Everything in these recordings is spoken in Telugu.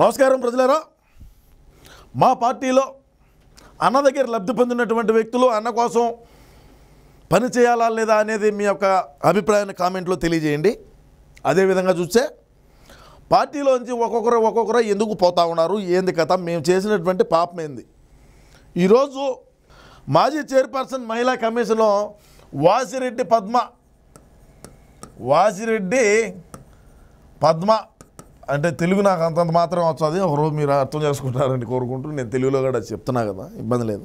నమస్కారం ప్రజలరా మా పార్టీలో అన్న దగ్గర లబ్ధి పొందినటువంటి వ్యక్తులు అన్న కోసం పని చేయాలా లేదా అనేది మీ యొక్క అభిప్రాయాన్ని కామెంట్లో తెలియజేయండి అదేవిధంగా చూస్తే పార్టీలోంచి ఒక్కొక్కరు ఒక్కొక్కరు ఎందుకు పోతూ ఉన్నారు ఏంది కథ మేము చేసినటువంటి పాపం ఏంది ఈరోజు మాజీ చైర్పర్సన్ మహిళా కమిషన్లో వాసిరెడ్డి పద్మ వాసిరెడ్డి పద్మ అంటే తెలుగు నాకు అంతంత మాత్రం వచ్చేది ఒకరోజు మీరు అర్థం చేసుకుంటారని కోరుకుంటూ నేను తెలుగులో కూడా చెప్తున్నా కదా ఇబ్బంది లేదు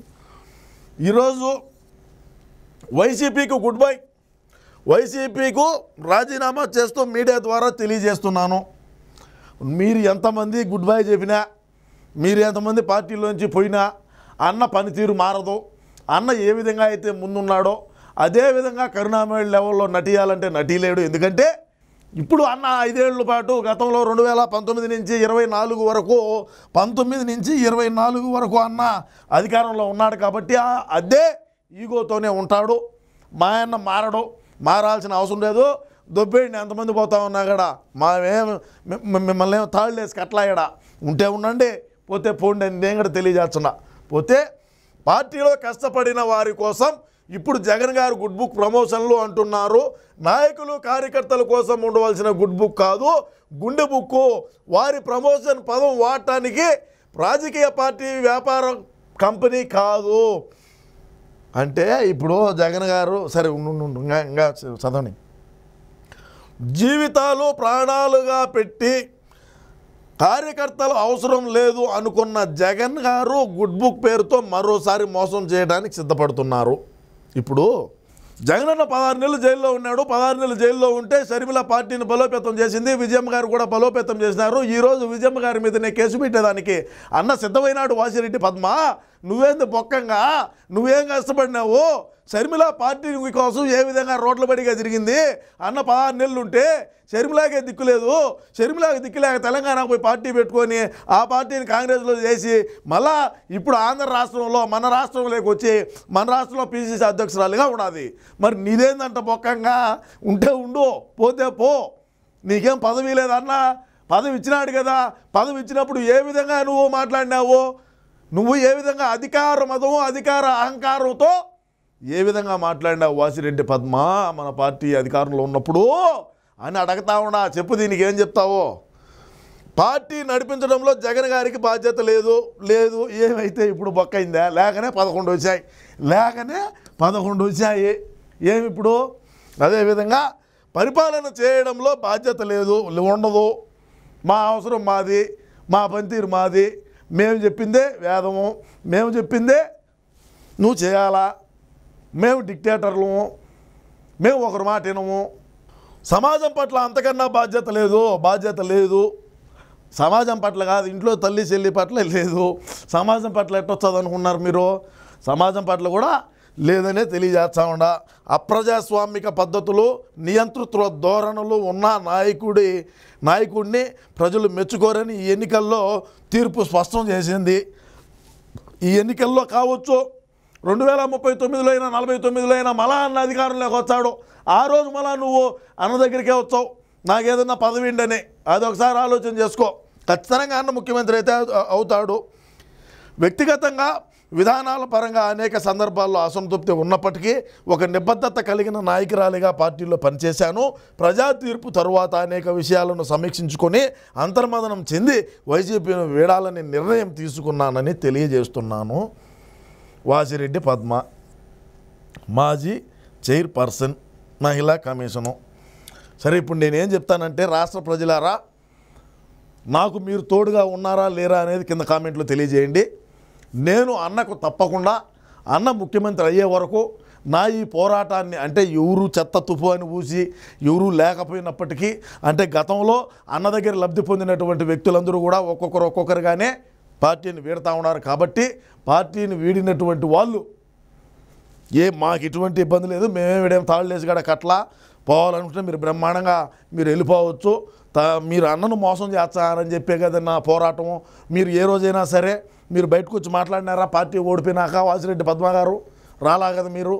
ఈరోజు వైసీపీకి గుడ్ బై వైసీపీకు రాజీనామా చేస్తూ మీడియా ద్వారా తెలియజేస్తున్నాను మీరు ఎంతమంది గుడ్ బై చెప్పినా మీరు ఎంతమంది పార్టీలోంచి పోయినా అన్న పనితీరు మారదు అన్న ఏ విధంగా అయితే ముందున్నాడో అదేవిధంగా కరుణామయుడు లెవెల్లో నటియాలంటే నటీలేడు ఎందుకంటే ఇప్పుడు అన్న ఐదేళ్ల పాటు గతంలో రెండు వేల పంతొమ్మిది నుంచి ఇరవై నాలుగు వరకు పంతొమ్మిది నుంచి ఇరవై నాలుగు వరకు అన్న అధికారంలో ఉన్నాడు కాబట్టి అదే ఈగోతోనే ఉంటాడు మా ఆయన మారడు మారాల్సిన అవసరం లేదు దొబ్బేడిని ఎంతమంది పోతా ఉన్నా కూడా మావేం మిమ్మల్ని ఏమో తాళ్ళేసి వేసి ఉంటే ఉండండి పోతే పోండి అని నేను కూడా తెలియజేస్తున్నా పోతే పార్టీలో కష్టపడిన వారి కోసం ఇప్పుడు జగన్ గారు గుడ్ బుక్ ప్రమోషన్లు అంటున్నారు నాయకులు కార్యకర్తల కోసం ఉండవలసిన గుడ్ బుక్ కాదు గుండె బుక్ వారి ప్రమోషన్ పదం వాడటానికి రాజకీయ పార్టీ వ్యాపార కంపెనీ కాదు అంటే ఇప్పుడు జగన్ గారు సరే ఇంకా చదవని జీవితాలు ప్రాణాలుగా పెట్టి కార్యకర్తలు అవసరం లేదు అనుకున్న జగన్ గారు గుడ్ బుక్ పేరుతో మరోసారి మోసం చేయడానికి సిద్ధపడుతున్నారు ఇప్పుడు జగనన్న పదహారు నెలలు జైల్లో ఉన్నాడు పదహారు నెలలు జైల్లో ఉంటే షర్మిల పార్టీని బలోపేతం చేసింది విజయమ్మ గారు కూడా బలోపేతం చేసినారు ఈరోజు విజయమ్మ గారి మీదనే కేసు పెట్టేదానికి అన్న సిద్ధమైనాడు వాసిరెడ్డి పద్మ నువ్వేంది బొక్కంగా నువ్వేం కష్టపడినావు షర్మిల పార్టీ కోసం ఏ విధంగా రోడ్ల పడిగా జరిగింది అన్న పదహారు నెలలు ఉంటే షర్మిలాకే దిక్కులేదు షర్మిలాకి దిక్కులేక తెలంగాణకు పోయి పార్టీ పెట్టుకొని ఆ పార్టీని కాంగ్రెస్లో చేసి మళ్ళా ఇప్పుడు ఆంధ్ర రాష్ట్రంలో మన రాష్ట్రంలోకి వచ్చి మన రాష్ట్రంలో పిసిసి అధ్యక్షురాలుగా ఉన్నది మరి నీదేందంట బొక్కంగా ఉంటే ఉండు పోతే పో నీకేం పదవి లేదన్నా పదవి ఇచ్చినాడు కదా పదవి ఇచ్చినప్పుడు ఏ విధంగా నువ్వు మాట్లాడినావు నువ్వు ఏ విధంగా అధికార మతము అధికార అహంకారంతో ఏ విధంగా మాట్లాడినావు వాసిరెడ్డి పద్మ మన పార్టీ అధికారంలో ఉన్నప్పుడు అని అడగతా ఉన్నా చెప్పు దీనికి ఏం చెప్తావో పార్టీ నడిపించడంలో జగన్ గారికి బాధ్యత లేదు లేదు ఏమైతే ఇప్పుడు బొక్కైందా లేకనే పదకొండు వచ్చాయి లేకనే పదకొండు వచ్చాయి ఏమిప్పుడు అదేవిధంగా పరిపాలన చేయడంలో బాధ్యత లేదు ఉండదు మా అవసరం మాది మా పనితీరు మాది మేము చెప్పిందే వేదము మేము చెప్పిందే నువ్వు చేయాలా మేము డిక్టేటర్లు మేము ఒకరు మాట వినము సమాజం పట్ల అంతకన్నా బాధ్యత లేదు బాధ్యత లేదు సమాజం పట్ల కాదు ఇంట్లో తల్లి చెల్లి పట్ల లేదు సమాజం పట్ల ఎట్టొచ్చదనుకున్నారు మీరు సమాజం పట్ల కూడా లేదనే తెలియజేస్తామండా అప్రజాస్వామిక పద్ధతులు నియంతృత్వ ధోరణులు ఉన్న నాయకుడి నాయకుడిని ప్రజలు మెచ్చుకోరని ఈ ఎన్నికల్లో తీర్పు స్పష్టం చేసింది ఈ ఎన్నికల్లో కావచ్చు రెండు వేల ముప్పై తొమ్మిదిలో అయినా నలభై తొమ్మిదిలో అయినా మళ్ళా అన్న అధికారంలోకి వచ్చాడు ఆ రోజు మళ్ళా నువ్వు అన్న దగ్గరికే వచ్చావు నాకేదన్నా పదవి ఉండని అది ఒకసారి ఆలోచన చేసుకో ఖచ్చితంగా అన్న ముఖ్యమంత్రి అయితే అవుతాడు వ్యక్తిగతంగా విధానాల పరంగా అనేక సందర్భాల్లో అసంతృప్తి ఉన్నప్పటికీ ఒక నిబద్ధత కలిగిన నాయకురాలిగా పార్టీలో పనిచేశాను ప్రజా తీర్పు తరువాత అనేక విషయాలను సమీక్షించుకొని అంతర్మదనం చెంది వైసీపీని వీడాలని నిర్ణయం తీసుకున్నానని తెలియజేస్తున్నాను వాసిరెడ్డి పద్మ మాజీ చైర్పర్సన్ మహిళా కమిషను సరే ఇప్పుడు నేనేం చెప్తానంటే రాష్ట్ర ప్రజలారా నాకు మీరు తోడుగా ఉన్నారా లేరా అనేది కింద కామెంట్లో తెలియజేయండి నేను అన్నకు తప్పకుండా అన్న ముఖ్యమంత్రి అయ్యే వరకు నా ఈ పోరాటాన్ని అంటే ఎవరు చెత్త అని పూసి ఎవరు లేకపోయినప్పటికీ అంటే గతంలో అన్న దగ్గర లబ్ధి పొందినటువంటి వ్యక్తులందరూ కూడా ఒక్కొక్కరు ఒక్కొక్కరుగానే పార్టీని వీడుతూ ఉన్నారు కాబట్టి పార్టీని వీడినటువంటి వాళ్ళు ఏ మాకు ఇటువంటి ఇబ్బంది లేదు మేమే వీడేం తాళ్ళేసి గడ కట్లా పోవాలనుకుంటే మీరు బ్రహ్మాండంగా మీరు వెళ్ళిపోవచ్చు మీరు అన్నను మోసం చేస్తారని చెప్పే కదా నా పోరాటం మీరు ఏ రోజైనా సరే మీరు బయటకు వచ్చి మాట్లాడినారా పార్టీ ఓడిపోయినాక వాసిరెడ్డి పద్మ గారు రాలా కదా మీరు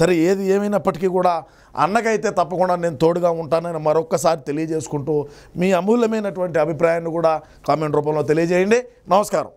సరే ఏది ఏమైనప్పటికీ కూడా అన్నకైతే తప్పకుండా నేను తోడుగా ఉంటానని మరొక్కసారి తెలియజేసుకుంటూ మీ అమూల్యమైనటువంటి అభిప్రాయాన్ని కూడా కామెంట్ రూపంలో తెలియజేయండి నమస్కారం